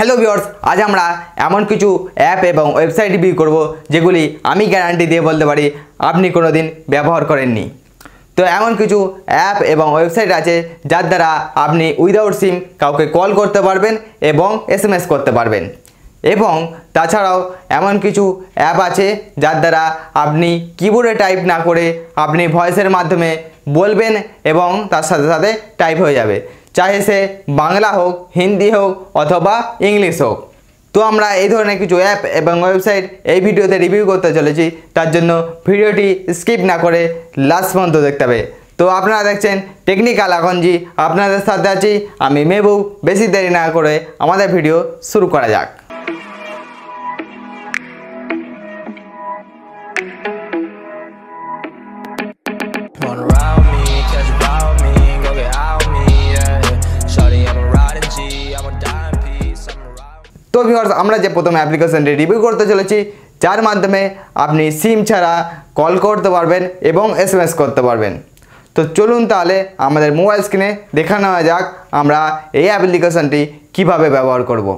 Hello viewers আজ আমরা এমন কিছু অ্যাপ এবং ওয়েবসাইট রিভিউ করব যেগুলি আমি গ্যারান্টি দিয়ে বলতে পারি আপনি কোনো দিন ব্যবহার করেননি তো এমন কিছু অ্যাপ এবং ওয়েবসাইট আছে যার দ্বারা আপনি উইদাউট সিম কাউকে কল করতে পারবেন এবং এসএমএস করতে পারবেন এবং তাছাড়াও এমন কিছু অ্যাপ আছে যার দ্বারা আপনি কিবোর্ডে টাইপ না করে আপনি ভয়েসের মাধ্যমে বলবেন এবং তার সাথে সাথে টাইপ হয়ে যাবে চাহে সে বাংলা হোক হিন্দি হোক অথবা ইংলিশ হোক তো আমরা এই ধরনের কিছু অ্যাপ এবং ওয়েবসাইট এই ভিডিওতে রিভিউ করতে চলেছি তার জন্য ভিডিওটি স্কিপ না করে লাস্ট পর্যন্ত দেখতে হবে তো আপনারা দেখছেন টেকনিক্যাল আখনজি আপনাদের সাথে আছি আমি মেহবুব বেশি দেরি না করে আমাদের ভিডিও শুরু করা যাক ভিউয়ার্স আমরা যে প্রথম অ্যাপ্লিকেশনটি রিভিউ করতে চলেছি যার মাধ্যমে আপনি সিম ছাড়া কল করতে পারবেন এবং এসএমএস করতে পারবেন তো চলুন তাহলে আমাদের মোবাইল স্ক্রিনে দেখা নেওয়া যাক আমরা এই অ্যাপ্লিকেশনটি কিভাবে ব্যবহার করব।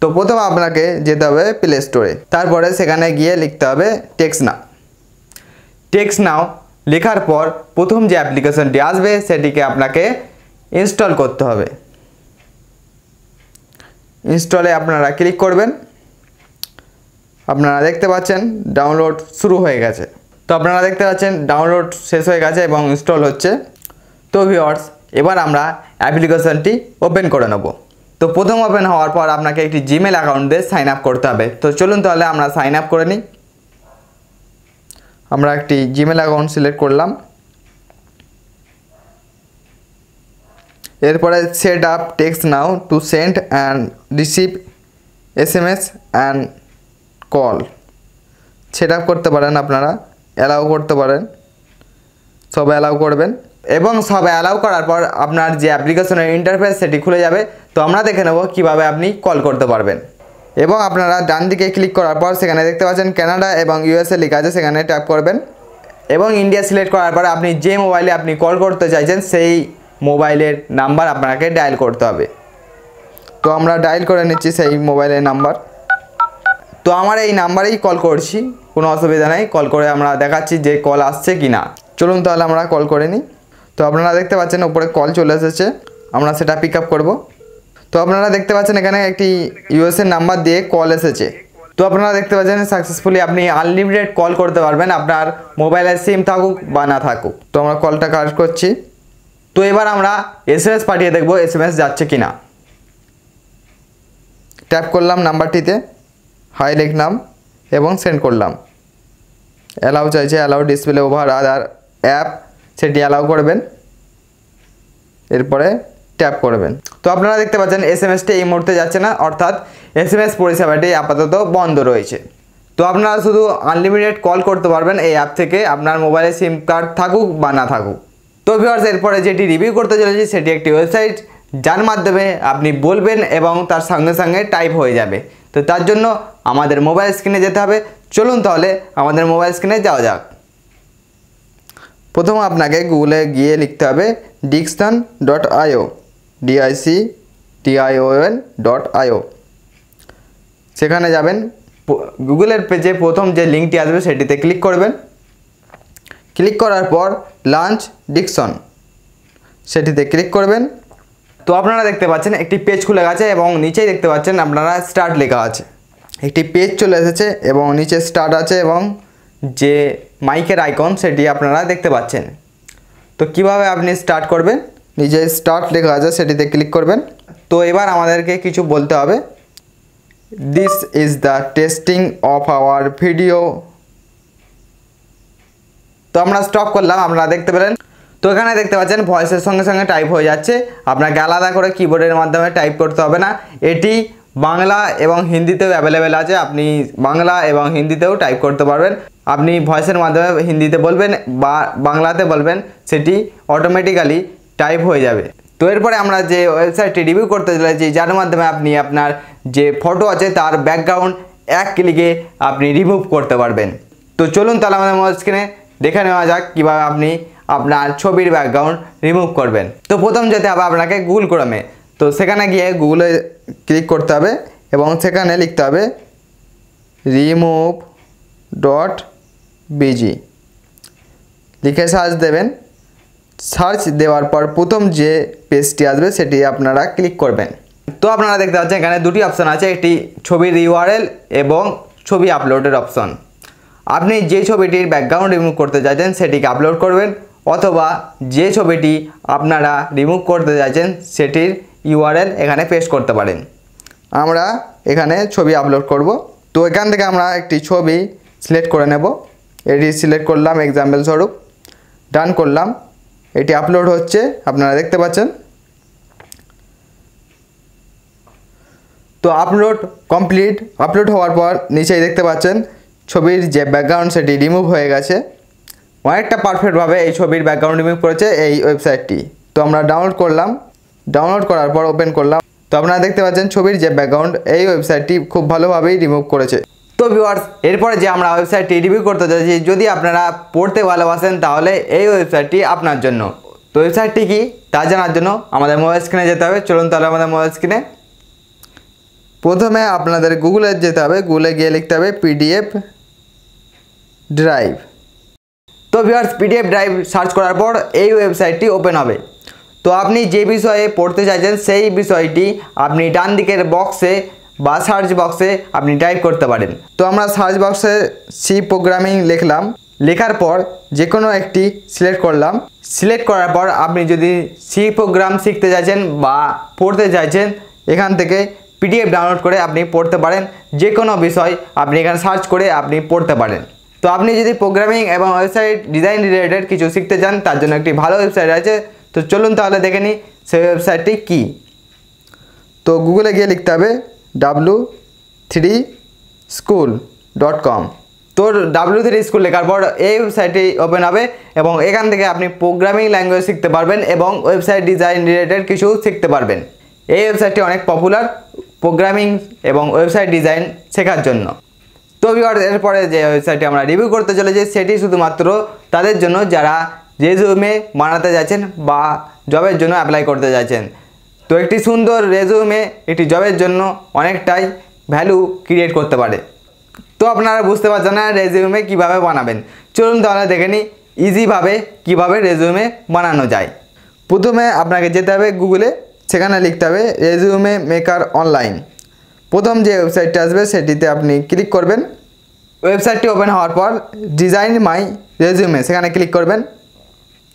তো প্রথম আপনাকে যেতে হবে প্লে স্টোরে তারপরে সেখানে গিয়ে লিখতে হবে টেক্স নাও টেক্স নাও লেখার পর প্রথম যে অ্যাপ্লিকেশনটি আসবে সেটিকে আপনাকে ইনস্টল করতে হবে ইনস্টলে আপনারা ক্লিক করবেন আপনারা দেখতে পাচ্ছেন ডাউনলোড শুরু হয়ে গেছে তো আপনারা দেখতে পাচ্ছেন ডাউনলোড শেষ হয়ে গেছে এবং ইনস্টল হচ্ছে তো ভিওর্স এবার আমরা অ্যাপ্লিকেশনটি ওপেন করে নেব তো প্রথম ওপেন হওয়ার পর আপনাকে একটি জিমেল অ্যাকাউন্ট দিয়ে সাইন আপ করতে হবে তো চলুন তাহলে আমরা সাইন আপ করে নিই আমরা একটি জিমেল অ্যাকাউন্ট সিলেক্ট করলাম এরপরে set up text now to send and receive S M S and call set up করতে পারেন আপনারা অ্যালাউ করতে পারেন সব অ্যালাউ করবেন এবং সব অ্যালাউ করার পর আপনার যে অ্যাপ্লিকেশনের ইন্টারফেস সেটি খুলে যাবে তো আমরা দেখে নেব কীভাবে আপনি কল করতে পারবেন এবং আপনারা ডান দিকে ক্লিক করার পর সেখানে দেখতে পাচ্ছেন কানাডা এবং ইউএসএ লেখা আছে সেখানে ট্যাপ করবেন এবং ইন্ডিয়া সিলেক্ট করার পর আপনি যে মোবাইলে আপনি কল করতে চাইছেন সেই মোবাইলের নাম্বার আপনাকে ডায়াল করতে হবে তো আমরা ডায়াল করে নিচ্ছি সেই মোবাইলের নাম্বার তো আমার এই নাম্বারেই কল করছি কোনো অসুবিধা নেই কল করে আমরা দেখাচ্ছি যে কল আসছে কি না চলুন তাহলে আমরা কল করে নিই তো আপনারা দেখতে পাচ্ছেন ওপরে কল চলে এসেছে আমরা সেটা পিক আপ করবো তো আপনারা দেখতে পাচ্ছেন এখানে একটি ইউএসএর নাম্বার দিয়ে কল এসেছে তো আপনারা দেখতে পাচ্ছেন সাকসেসফুলি আপনি আনলিমিটেড কল করতে পারবেন আপনার মোবাইলের সিম থাকুক বা না থাকুক তো আমরা কলটা কাজ করছি তো এবার আমরা এসএমএস পাঠিয়ে দেখব এসএমএস যাচ্ছে কি না ট্যাপ করলাম নাম্বারটিতে হাই লিখলাম এবং সেন্ড করলাম অ্যালাউ চাইছে allow display over other app সেটি অ্যালাউ করবেন এরপরে ট্যাপ করবেন তো আপনারা দেখতে পাচ্ছেন এস এম এসটি এই মুহূর্তে যাচ্ছে না অর্থাৎ এস এম এস পরিষেবাটি আপাতত বন্ধ রয়েছে তো আপনারা শুধু আনলিমিটেড কল করতে পারবেন এই অ্যাপ থেকে আপনার মোবাইলে সিম কার্ড থাকুক বা না থাকুক তো ভিউয়ার্স এরপরে যেটি রিভিউ করতে চলেছি সেটি একটি ওয়েবসাইট যার মাধ্যমে আপনি বলবেন এবং তার সঙ্গে সঙ্গে টাইপ হয়ে যাবে তো তার জন্য আমাদের মোবাইল স্ক্রিনে যেতে হবে চলুন তাহলে আমাদের মোবাইল স্ক্রিনে যাওয়া যাক প্রথম আপনাকে গুগলে গিয়ে লিখতে হবে diction dot IO DIC TION dot IO সেখানে যাবেন গুগলের পেজে প্রথম যে লিঙ্কটি আসবে সেটিতে ক্লিক করবেন ক্লিক করার পর লাঞ্চ ডিকশন সেটিতে ক্লিক করবেন তো আপনারা দেখতে পাচ্ছেন একটি পেজ খুলে গেছে এবং নিচেই দেখতে পাচ্ছেন আপনারা স্টার্ট লেখা আছে একটি পেজ চলে এসেছে এবং নিচে স্টার্ট আছে এবং যে মাইকের আইকন সেটি আপনারা দেখতে পাচ্ছেন তো কিভাবে আপনি স্টার্ট করবেন নিজে স্টার্ট লেখা আছে সেটিতে ক্লিক করবেন তো এবার আমাদেরকে কিছু বলতে হবে this is the testing of our video তো আমরা স্টপ করলাম আপনারা দেখতে পেলেন তো এখানে দেখতে পাচ্ছেন ভয়েসের সঙ্গে সঙ্গে টাইপ হয়ে যাচ্ছে আপনাকে আলাদা করে কিবোর্ডের মাধ্যমে টাইপ করতে হবে না এটি বাংলা এবং হিন্দিতেও অ্যাভেলেবেল আছে আপনি বাংলা এবং হিন্দিতেও টাইপ করতে পারবেন আপনি ভয়েসের মাধ্যমে হিন্দিতে বলবেন বা বাংলাতে বলবেন সেটি অটোমেটিক্যালি টাইপ হয়ে যাবে তো এরপরে আমরা যে ওয়েবসাইটটি রিভিউ করতে চলেছি যার মাধ্যমে আপনি আপনার যে ফটো আছে তার ব্যাকগ্রাউন্ড এক ক্লিকে আপনি রিমুভ করতে পারবেন তো চলুন তাহলে আমাদের স্ক্রিনে দেখে নেওয়া যাক কীভাবে আপনি আপনার ছবির ব্যাকগ্রাউন্ড রিমুভ করবেন তো প্রথম যেতে হবে আপনাকে গুগল ক্রমে তো সেখানে গিয়ে গুগলে ক্লিক করতে হবে এবং সেখানে লিখতে হবে রিমুভ ডট বিজি লিখে সার্চ দেবেন সার্চ দেওয়ার পর প্রথম যে পেজটি আসবে সেটি আপনারা ক্লিক করবেন তো আপনারা দেখতে পাচ্ছেন এখানে দুটি অপশান আছে একটি ছবির ইউআরএল এবং ছবি আপলোডের অপশন আপনি যে ছবিটির ব্যাকগ্রাউন্ড রিমুভ করতে চাইছেন সেটিকে আপলোড করবেন অথবা যে ছবিটি আপনারা রিমুভ করতে চাইছেন সেটির ইউআরএল এখানে পেস্ট করতে পারেন আমরা এখানে ছবি আপলোড করব তো এখান থেকে আমরা একটি ছবি সিলেক্ট করে নেব এটি সিলেক্ট করলাম এক্সাম্পল স্বরূপ ডান করলাম এটি আপলোড হচ্ছে আপনারা দেখতে পাচ্ছেন তো আপলোড কমপ্লিট আপলোড হওয়ার পর নিচেই দেখতে পাচ্ছেন ছবির যে ব্যাকগ্রাউন্ড সেটি রিমুভ হয়ে গেছে অনেকটা পারফেক্টভাবে এই ছবির ব্যাকগ্রাউন্ড রিমুভ করেছে এই ওয়েবসাইটটি তো আমরা ডাউনলোড করলাম ডাউনলোড করার পর ওপেন করলাম তো আপনারা দেখতে পাচ্ছেন ছবির যে ব্যাকগ্রাউন্ড এই ওয়েবসাইটটি খুব ভালোভাবেই রিমুভ করেছে তো ভিওয়ার্স এরপরে যে আমরা ওয়েবসাইটটি রিভিউ করতে চাইছি যদি আপনারা পড়তে ভালোবাসেন তাহলে এই ওয়েবসাইটটি আপনার জন্য তো ওয়েবসাইটটি কি তা জানার জন্য আমাদের মোবাইল স্ক্রিনে যেতে হবে চলুন তাহলে আমাদের মোবাইল স্ক্রিনে প্রথমে আপনাদের গুগলে যেতে হবে গুগলে গিয়ে লিখতে হবে পিডিএফ ড্রাইভ তো ভিউয়ার্স পিডিএফ ড্রাইভ সার্চ করার পর এই ওয়েবসাইটটি ওপেন হবে তো আপনি যে বিষয়ে পড়তে চাইছেন সেই বিষয়টি আপনি ডান দিকের বক্সে বা সার্চ বক্সে আপনি টাইপ করতে পারেন তো আমরা সার্চ বক্সে সি প্রোগ্রামিং লিখলাম লেখার পর যে কোনো একটি সিলেক্ট করলাম সিলেক্ট করার পর আপনি যদি সি প্রোগ্রাম শিখতে চাইছেন বা পড়তে চাইছেন এখান থেকে পিডিএফ ডাউনলোড করে আপনি পড়তে পারেন যে কোনো বিষয় আপনি এখানে সার্চ করে আপনি পড়তে পারেন তো আপনি যদি প্রোগ্রামিং এবং ওয়েবসাইট ডিজাইন রিলেটেড কিছু শিখতে চান তার জন্য একটি ভালো ওয়েবসাইট আছে তো চলুন তাহলে দেখে নিই সেই ওয়েবসাইটটি কী তো গুগলে গিয়ে লিখতে হবে W three school dot com তো ডাব্লিউ থ্রি স্কুল লেখার পর এই ওয়েবসাইটটি ওপেন হবে এবং এখান থেকে আপনি প্রোগ্রামিং ল্যাঙ্গুয়েজ শিখতে পারবেন এবং ওয়েবসাইট ডিজাইন রিলেটেড কিছু শিখতে পারবেন এই ওয়েবসাইটটি অনেক পপুলার প্রোগ্রামিং এবং ওয়েবসাইট ডিজাইন শেখার জন্য তো বিকজ এরপরে যে ওয়েবসাইটটি আমরা রিভিউ করতে চলেছি সেটি শুধুমাত্র তাদের জন্য যারা রেজুমে বানাতে যাচ্ছেন বা জবের জন্য অ্যাপ্লাই করতে যাচ্ছেন তো একটি সুন্দর রেজুমে একটি জবের জন্য অনেকটাই ভ্যালু ক্রিয়েট করতে পারে তো আপনারা বুঝতে পারছেন না রেজিউমে কিভাবে বানাবেন চলুন তাহলে দেখে নিই ইজিভাবে কিভাবে রেজিউমে বানানো যায় প্রথমে আপনাকে যেতে হবে গুগলে সেখানে লিখতে হবে রেজিউমে মেকার অনলাইন প্রথম যে ওয়েবসাইটটি আসবে সেটিতে আপনি ক্লিক করবেন ওয়েবসাইটটি ওপেন হওয়ার পর ডিজাইন মাই রেজিউমে সেখানে ক্লিক করবেন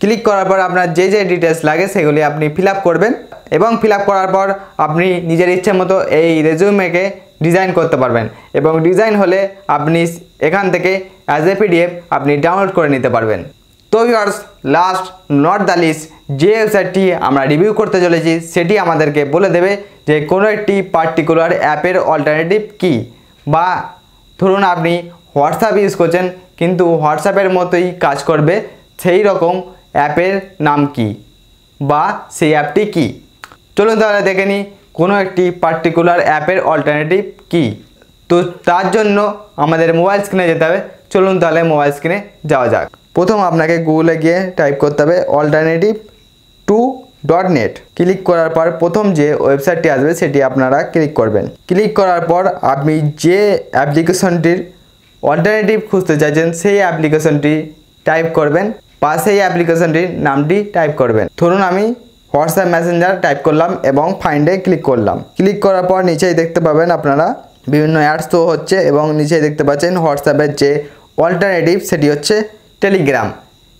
ক্লিক করার পর আপনার যে যে ডিটেলস লাগে সেগুলি আপনি ফিল করবেন এবং ফিল করার পর আপনি নিজের ইচ্ছে মতো এই রেজিউমেকে ডিজাইন করতে পারবেন এবং ডিজাইন হলে আপনি এখান থেকে অ্যাজ এ পিডিএফ আপনি ডাউনলোড করে নিতে পারবেন তো years last not the list যে ওয়েবসাইটটি আমরা রিভিউ করতে চলেছি সেটি আমাদেরকে বলে দেবে যে কোনো একটি পার্টিকুলার অ্যাপের অল্টারনেটিভ কি বা ধরুন আপনি হোয়াটসঅ্যাপ ইউজ করছেন কিন্তু হোয়াটসঅ্যাপের মতোই কাজ করবে সেই রকম অ্যাপের নাম কি বা সেই অ্যাপটি কি চলুন তাহলে দেখে নিই কোনো একটি পার্টিকুলার অ্যাপের অল্টারনেটিভ কি তো তার জন্য আমাদের মোবাইল স্ক্রিনে যেতে হবে চলুন তাহলে মোবাইল স্ক্রিনে যাওয়া যাক প্রথম আপনাকে গুগলে গিয়ে টাইপ করতে হবে alternative to dot net click করার পর প্রথম যে ওয়েবসাইটটি আসবে সেটি আপনারা ক্লিক করবেন ক্লিক করার পর আপনি যে অ্যাপ্লিকেশনটির অল্টারনেটিভ খুঁজতে চাইছেন সেই অ্যাপ্লিকেশনটি টাইপ করবেন বা সেই অ্যাপ্লিকেশনটির নামটি টাইপ করবেন ধরুন আমি হোয়াটসঅ্যাপ মেসেঞ্জার টাইপ করলাম এবং ফাইন্ডে ক্লিক করলাম ক্লিক করার পর নিচেই দেখতে পাবেন আপনারা বিভিন্ন অ্যাডস শো হচ্ছে এবং নিচেই দেখতে পাচ্ছেন হোয়াটসঅ্যাপের যে অল্টারনেটিভ সেটি হচ্ছে টেলিগ্রাম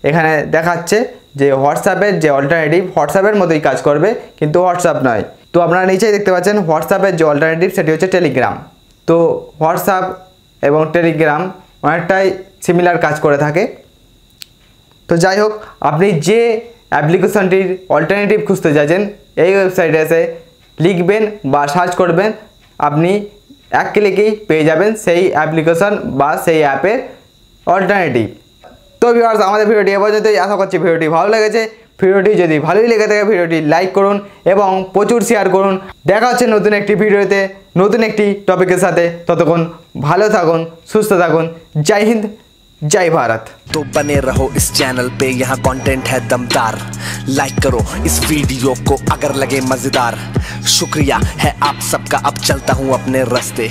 এখানে দেখাচ্ছে যে হোয়াটসঅ্যাপের যে অল্টারনেটিভ হোয়াটসঅ্যাপের মতোই কাজ করবে কিন্তু হোয়াটসঅ্যাপ নয় তো আপনারা নিচেই দেখতে পাচ্ছেন হোয়াটসঅ্যাপের যে অল্টারনেটিভ সেটি হচ্ছে টেলিগ্রাম তো হোয়াটসঅ্যাপ এবং টেলিগ্রাম অনেকটাই সিমিলার কাজ করে থাকে তো যাই হোক আপনি যে অ্যাপ্লিকেশনটির অল্টারনেটিভ খুঁজতে চাইছেন এই ওয়েবসাইটে এসে লিখবেন বা সার্চ করবেন আপনি এক ক্লিকেই পেয়ে যাবেন সেই অ্যাপ্লিকেশন বা সেই অ্যাপের অল্টারনেটিভ तो भिवार्स हमारे भिडियो पर्यटन आशा करी भिडियो भलो लेगे भिडियो जदि भलोई लेगे थे भिडियो लाइक कर प्रचुर शेयर कर देखा हे नतून एक भिडियोते नतून एक टपिकर साथ भलो थकून सुस्थुन जय हिंद जय भारत तो बने रहो इस चैनल पे यहाँ कंटेंट है दमदार लाइक करो इस वीडियो को अगर लगे मजेदार शुक्रिया है आप सबका अब चलता हूँ अपने रास्ते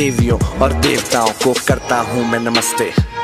देवियों और देवताओं को करता हूँ मैं नमस्ते